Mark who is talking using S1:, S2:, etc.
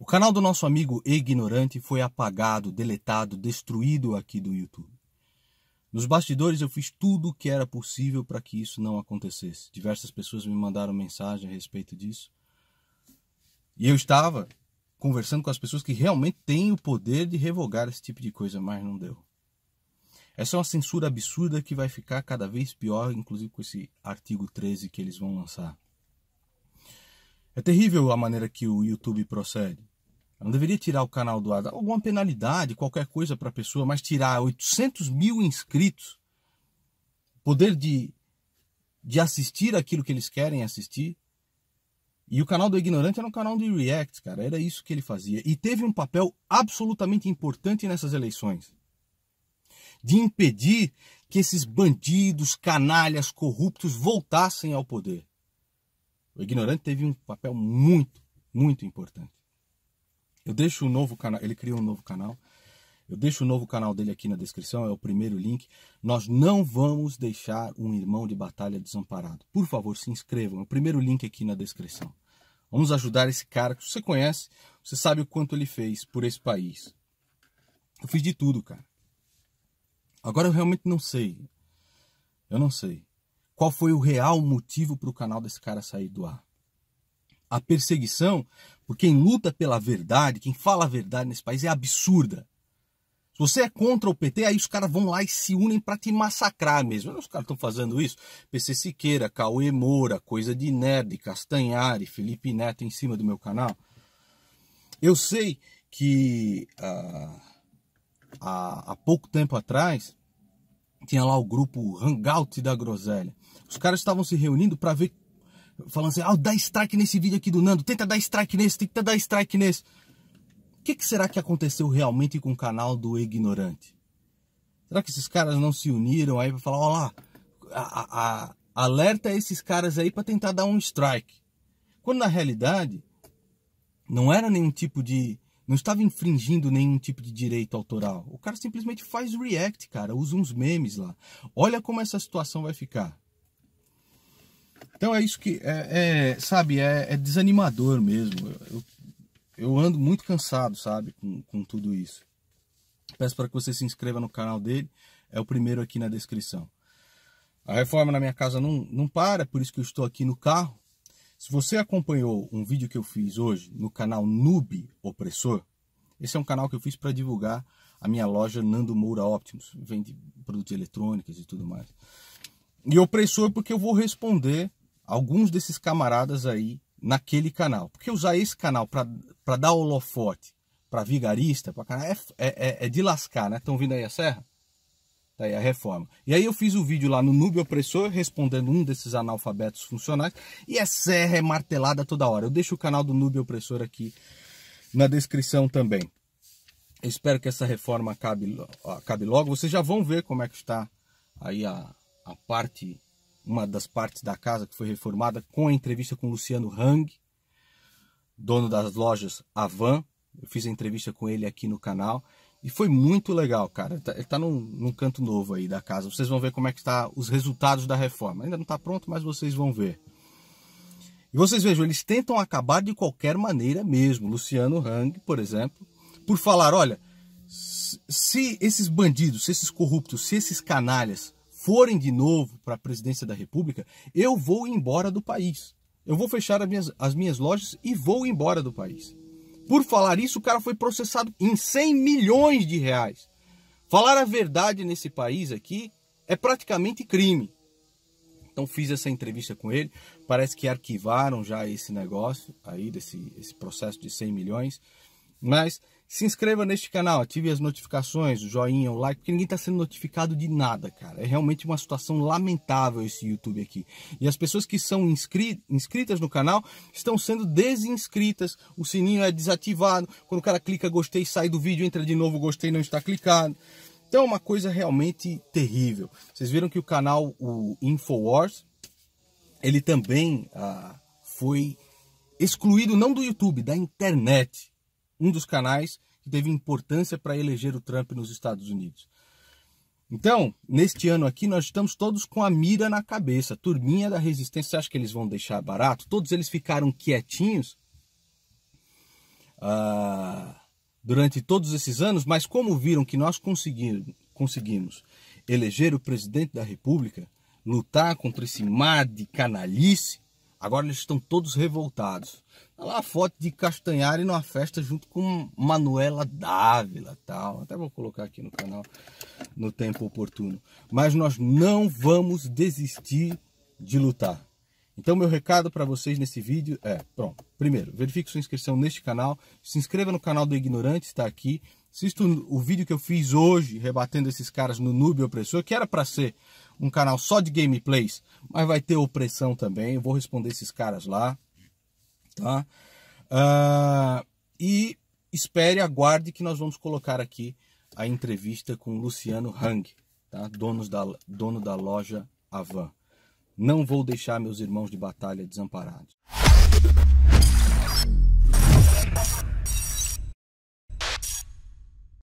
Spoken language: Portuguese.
S1: O canal do nosso amigo Ignorante foi apagado, deletado, destruído aqui do YouTube. Nos bastidores eu fiz tudo o que era possível para que isso não acontecesse. Diversas pessoas me mandaram mensagem a respeito disso. E eu estava conversando com as pessoas que realmente têm o poder de revogar esse tipo de coisa, mas não deu. Essa é uma censura absurda que vai ficar cada vez pior, inclusive com esse artigo 13 que eles vão lançar. É terrível a maneira que o YouTube procede. Não deveria tirar o canal do ar, alguma penalidade, qualquer coisa para a pessoa, mas tirar 800 mil inscritos, poder de, de assistir aquilo que eles querem assistir. E o canal do Ignorante era um canal de react, cara, era isso que ele fazia. E teve um papel absolutamente importante nessas eleições de impedir que esses bandidos, canalhas, corruptos voltassem ao poder. O Ignorante teve um papel muito, muito importante. Eu deixo um novo canal, ele criou um novo canal. Eu deixo o um novo canal dele aqui na descrição, é o primeiro link. Nós não vamos deixar um irmão de batalha desamparado. Por favor, se inscrevam. É o primeiro link aqui na descrição. Vamos ajudar esse cara que você conhece, você sabe o quanto ele fez por esse país. Eu fiz de tudo, cara. Agora eu realmente não sei. Eu não sei. Qual foi o real motivo para o canal desse cara sair do ar? a perseguição por quem luta pela verdade, quem fala a verdade nesse país é absurda. Se você é contra o PT, aí os caras vão lá e se unem para te massacrar mesmo. Os caras estão fazendo isso. PC Siqueira, Cauê Moura, coisa de nerd, Castanhari, Felipe Neto em cima do meu canal. Eu sei que ah, há, há pouco tempo atrás tinha lá o grupo Hangout da Groselha. Os caras estavam se reunindo para ver falando assim, ah, dá strike nesse vídeo aqui do Nando, tenta dar strike nesse, tenta dar strike nesse. O que, que será que aconteceu realmente com o canal do Ignorante? Será que esses caras não se uniram aí para falar, ó lá, a, a, a, alerta esses caras aí para tentar dar um strike? Quando na realidade não era nenhum tipo de. Não estava infringindo nenhum tipo de direito autoral. O cara simplesmente faz react, cara, usa uns memes lá. Olha como essa situação vai ficar. Então é isso que, é, é sabe, é, é, desanimador mesmo. Eu, eu, ando muito cansado, sabe, com, com tudo isso. Peço para que você se inscreva no canal dele, é o primeiro aqui na descrição. A reforma na minha casa não, não para, por isso que eu estou aqui no carro. Se você acompanhou um vídeo que eu fiz hoje no canal Noob Opressor, esse é um canal que eu fiz para divulgar a minha loja Nando Moura Optimus. Vende produtos eletrônicos e tudo mais. E opressor porque eu vou responder alguns desses camaradas aí naquele canal. Porque usar esse canal para dar holofote para vigarista para canal, é, é, é, é, de lascar, né? Estão vindo aí a serra? Tá aí a reforma. E aí eu fiz o um vídeo lá no Nube Opressor, respondendo um desses analfabetos funcionais. E a serra é martelada toda hora. Eu deixo o canal do Nube Opressor aqui na descrição também. Eu espero que essa reforma acabe, acabe logo. Vocês já vão ver como é que está aí a, a parte uma das partes da casa que foi reformada, com a entrevista com Luciano Hang, dono das lojas Avan. Eu fiz a entrevista com ele aqui no canal e foi muito legal, cara. Ele está tá num, num, canto novo aí da casa. Vocês vão ver como é que está os resultados da reforma. Ainda não está pronto, mas vocês vão ver. E vocês vejam, eles tentam acabar de qualquer maneira mesmo. Luciano Hang, por exemplo, por falar, olha, se esses bandidos, se esses corruptos, se esses canalhas forem de novo para a presidência da República, eu vou embora do país. Eu vou fechar as minhas, as minhas lojas e vou embora do país. Por falar isso, o cara foi processado em 100 milhões de reais. Falar a verdade nesse país aqui é praticamente crime. Então fiz essa entrevista com ele. Parece que arquivaram já esse negócio aí, desse esse processo de 100 milhões. Mas se inscreva neste canal, ative as notificações, o joinha, o like, porque ninguém está sendo notificado de nada, cara. É realmente uma situação lamentável esse YouTube aqui. E as pessoas que são inscritas no canal estão sendo desinscritas, o sininho é desativado, quando o cara clica gostei, sai do vídeo, entra de novo, gostei, não está clicado. Então é uma coisa realmente terrível. Vocês viram que o canal, o Infowars, ele também ah, foi excluído não do YouTube, da internet um dos canais que teve importância para eleger o Trump nos Estados Unidos. Então, neste ano aqui, nós estamos todos com a mira na cabeça. Turminha da resistência, você acha que eles vão deixar barato? Todos eles ficaram quietinhos ah, durante todos esses anos, mas como viram que nós conseguimos, conseguimos eleger o presidente da República, lutar contra esse mar de canalice, Agora eles estão todos revoltados. Olha tá lá a foto de Castanhari numa festa junto com Manuela Dávila tal. Até vou colocar aqui no canal no tempo oportuno. Mas nós não vamos desistir de lutar. Então meu recado para vocês nesse vídeo é, pronto, primeiro, verifique sua inscrição neste canal, se inscreva no canal do Ignorante, está aqui, assista o vídeo que eu fiz hoje rebatendo esses caras no noob opressor, que era para ser um canal só de gameplays, mas vai ter opressão também. Eu vou responder esses caras lá, tá? Uh, e espere, aguarde que nós vamos colocar aqui a entrevista com o Luciano Hang, tá? Donos da, dono da loja Avan. Não vou deixar meus irmãos de batalha desamparados.